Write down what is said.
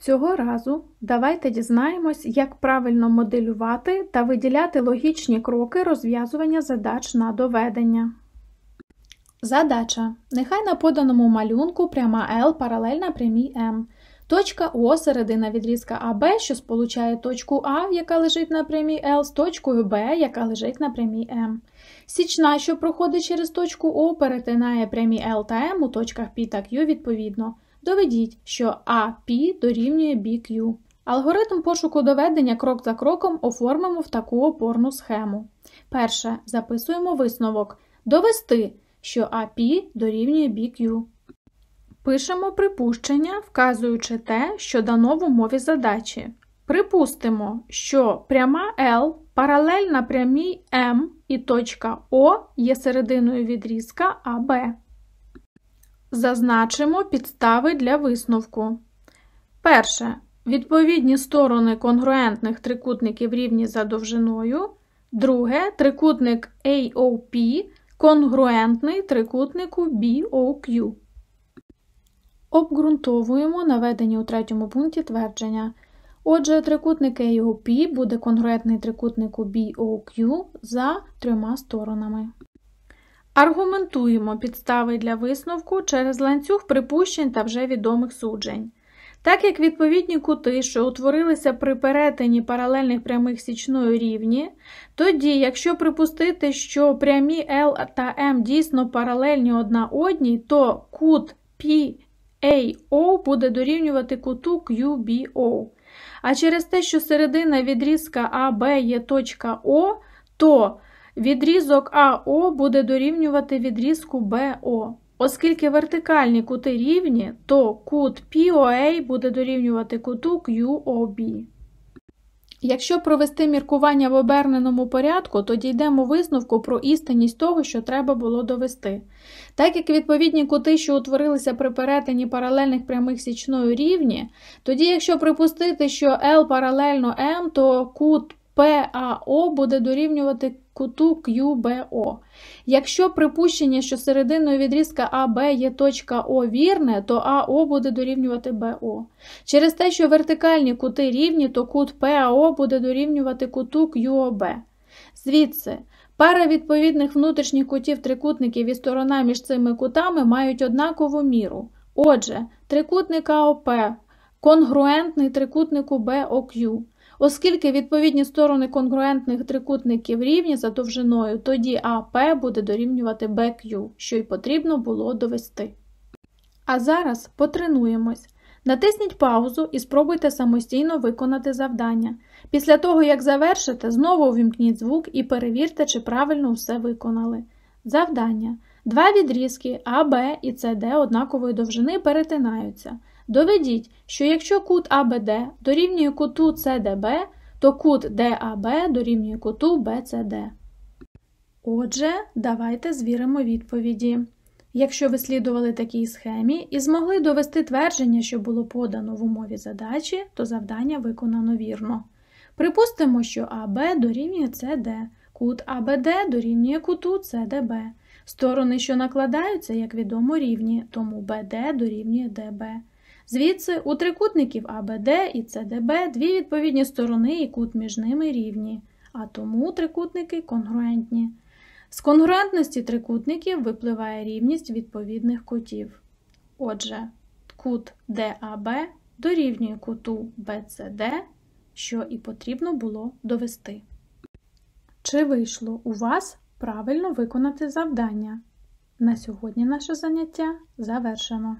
Цього разу давайте дізнаємось, як правильно моделювати та виділяти логічні кроки розв'язування задач на доведення. Задача. Нехай на поданому малюнку пряма L паралельна прямій М. Точка О середина відрізка АБ, що сполучає точку А, яка лежить на прямій L, з точкою Б, яка лежить на прямій М. Січна, що проходить через точку О, перетинає прямі L та М у точках P та Q відповідно доведіть, що AP дорівнює BQ. Алгоритм пошуку доведення крок за кроком оформимо в таку опорну схему. Перше. Записуємо висновок. Довести, що AP дорівнює BQ. Пишемо припущення, вказуючи те, що дано в умові задачі. Припустимо, що пряма L паралельна прямій M і точка O є серединою відрізка AB. Зазначимо підстави для висновку. Перше. Відповідні сторони конгруентних трикутників рівні за довжиною. Друге. Трикутник AOP конгруентний трикутнику BOQ. Обґрунтовуємо наведені у третьому пункті твердження. Отже, трикутник AOP буде конгруентний трикутнику BOQ за трьома сторонами. Аргументуємо підстави для висновку через ланцюг припущень та вже відомих суджень. Так як відповідні кути, що утворилися при перетині паралельних прямих січної рівні, тоді, якщо припустити, що прямі L та M дійсно паралельні одна одній, то кут PAO буде дорівнювати куту QBO. А через те, що середина відрізка AB є точка O, то Відрізок АО буде дорівнювати відрізку БО. Оскільки вертикальні кути рівні, то кут POA буде дорівнювати куту QOB. Якщо провести міркування в оберненому порядку, то дійдемо висновку про істинність того, що треба було довести. Так як відповідні кути, що утворилися при перетині паралельних прямих січною рівні, тоді, якщо припустити, що L паралельно M, то кут PAO буде дорівнювати куту QBO. Якщо припущення, що серединою відрізка АБ є точка О вірне, то АО буде дорівнювати БО. Через те, що вертикальні кути рівні, то кут ПАО буде дорівнювати куту QOB. Звідси. Пара відповідних внутрішніх кутів трикутників і сторона між цими кутами мають однакову міру. Отже, трикутник АОП, конгруентний трикутнику БОК оскільки відповідні сторони конгруентних трикутників рівні за довжиною, тоді АП буде дорівнювати BQ, що й потрібно було довести. А зараз потренуємось. Натисніть паузу і спробуйте самостійно виконати завдання. Після того, як завершите, знову увімкніть звук і перевірте, чи правильно все виконали. Завдання. Два відрізки А, Б і СД однакової довжини перетинаються. Доведіть, що якщо кут АБД дорівнює куту CDB, то кут ДАБ дорівнює куту БЦД. Отже, давайте звіримо відповіді. Якщо ви слідували такій схемі і змогли довести твердження, що було подано в умові задачі, то завдання виконано вірно. Припустимо, що АБ дорівнює CD, кут АБД дорівнює куту СДБ. Сторони, що накладаються, як відомо, рівні, тому БД дорівнює ДБ. Звідси у трикутників АБД і СДБ дві відповідні сторони і кут між ними рівні, а тому трикутники конгруентні. З конгруентності трикутників випливає рівність відповідних кутів. Отже, кут ДАБ дорівнює куту БЦД, що і потрібно було довести. Чи вийшло у вас правильно виконати завдання. На сьогодні наше заняття завершено.